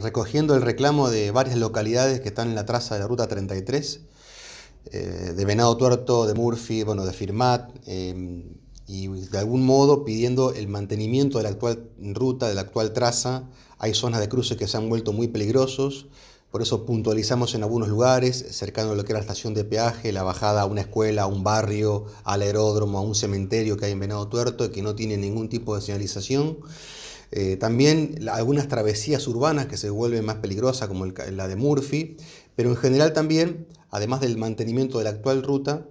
Recogiendo el reclamo de varias localidades que están en la traza de la Ruta 33, eh, de Venado Tuerto, de Murphy, bueno, de Firmat, eh, y de algún modo pidiendo el mantenimiento de la actual ruta, de la actual traza. Hay zonas de cruces que se han vuelto muy peligrosos, por eso puntualizamos en algunos lugares, cercano a lo que era la estación de peaje, la bajada a una escuela, a un barrio, al aeródromo, a un cementerio que hay en Venado Tuerto y que no tiene ningún tipo de señalización. Eh, también algunas travesías urbanas que se vuelven más peligrosas, como la de Murphy, pero en general también, además del mantenimiento de la actual ruta,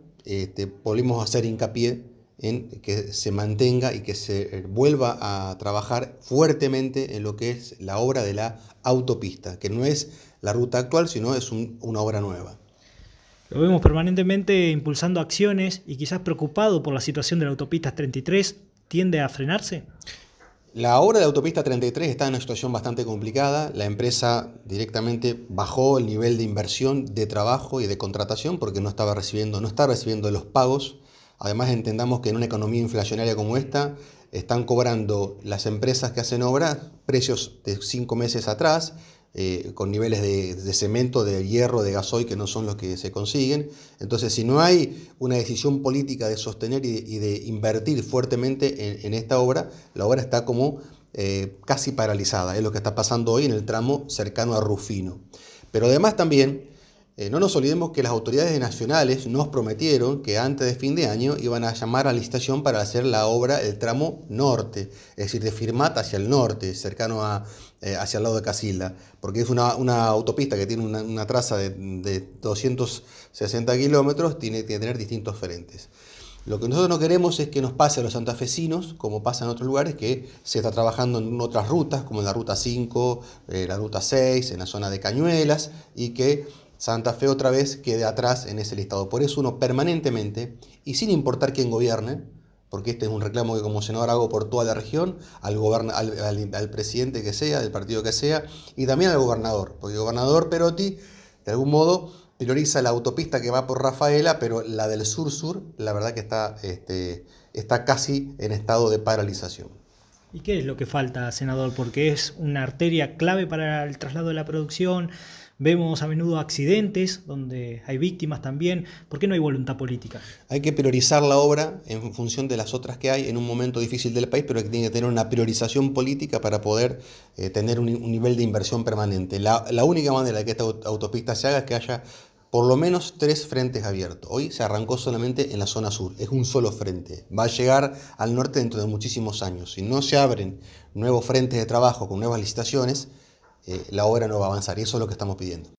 podemos este, hacer hincapié en que se mantenga y que se eh, vuelva a trabajar fuertemente en lo que es la obra de la autopista, que no es la ruta actual, sino es una obra nueva. Lo vemos permanentemente impulsando acciones y quizás preocupado por la situación de la autopista 33, ¿tiende a frenarse? La obra de autopista 33 está en una situación bastante complicada. La empresa directamente bajó el nivel de inversión, de trabajo y de contratación porque no estaba recibiendo, no recibiendo los pagos Además entendamos que en una economía inflacionaria como esta están cobrando las empresas que hacen obra precios de cinco meses atrás, eh, con niveles de, cemento, de hierro, de gasoil que no son los que se consiguen. Entonces, si no hay una decisión política de sostener y de, invertir fuertemente en, esta obra, la obra está como eh, casi paralizada. Es lo que está pasando hoy en el tramo cercano a Rufino. Pero además también eh, no nos olvidemos que las autoridades nacionales nos prometieron que antes de fin de año iban a llamar a la licitación para hacer la obra el tramo norte, es decir, de Firmat hacia el norte, cercano a, eh, hacia el lado de Casilda, porque es una, autopista que tiene una, traza de, 260 kilómetros, tiene que tener distintos frentes. Lo que nosotros no queremos es que nos pase a los santafesinos, como pasa en otros lugares, que se está trabajando en otras rutas, como en la ruta 5, eh, la ruta 6, en la zona de Cañuelas, y que Santa Fe otra vez quede atrás en ese listado. Por eso uno permanentemente, y sin importar quién gobierne, porque este es un reclamo que como senador hago por toda la región, al, al, presidente que sea, del partido que sea, y también al gobernador, porque el gobernador Perotti, de algún modo, prioriza la autopista que va por Rafaela, pero la del sur-sur, la verdad que está, este, está casi en estado de paralización. ¿Y qué es lo que falta, senador? Porque es una arteria clave para el traslado de la producción, Vemos a menudo accidentes donde hay víctimas también. ¿Por qué no hay voluntad política? Hay que priorizar la obra en función de las otras que hay en un momento difícil del país, pero que tiene que tener una priorización política para poder eh, tener un, nivel de inversión permanente. La, la única manera de que esta autopista se haga es que haya por lo menos tres frentes abiertos. Hoy se arrancó solamente en la zona sur, es un solo frente. Va a llegar al norte dentro de muchísimos años. Si no se abren nuevos frentes de trabajo con nuevas licitaciones, eh, la obra no va a avanzar. Y eso es lo que estamos pidiendo.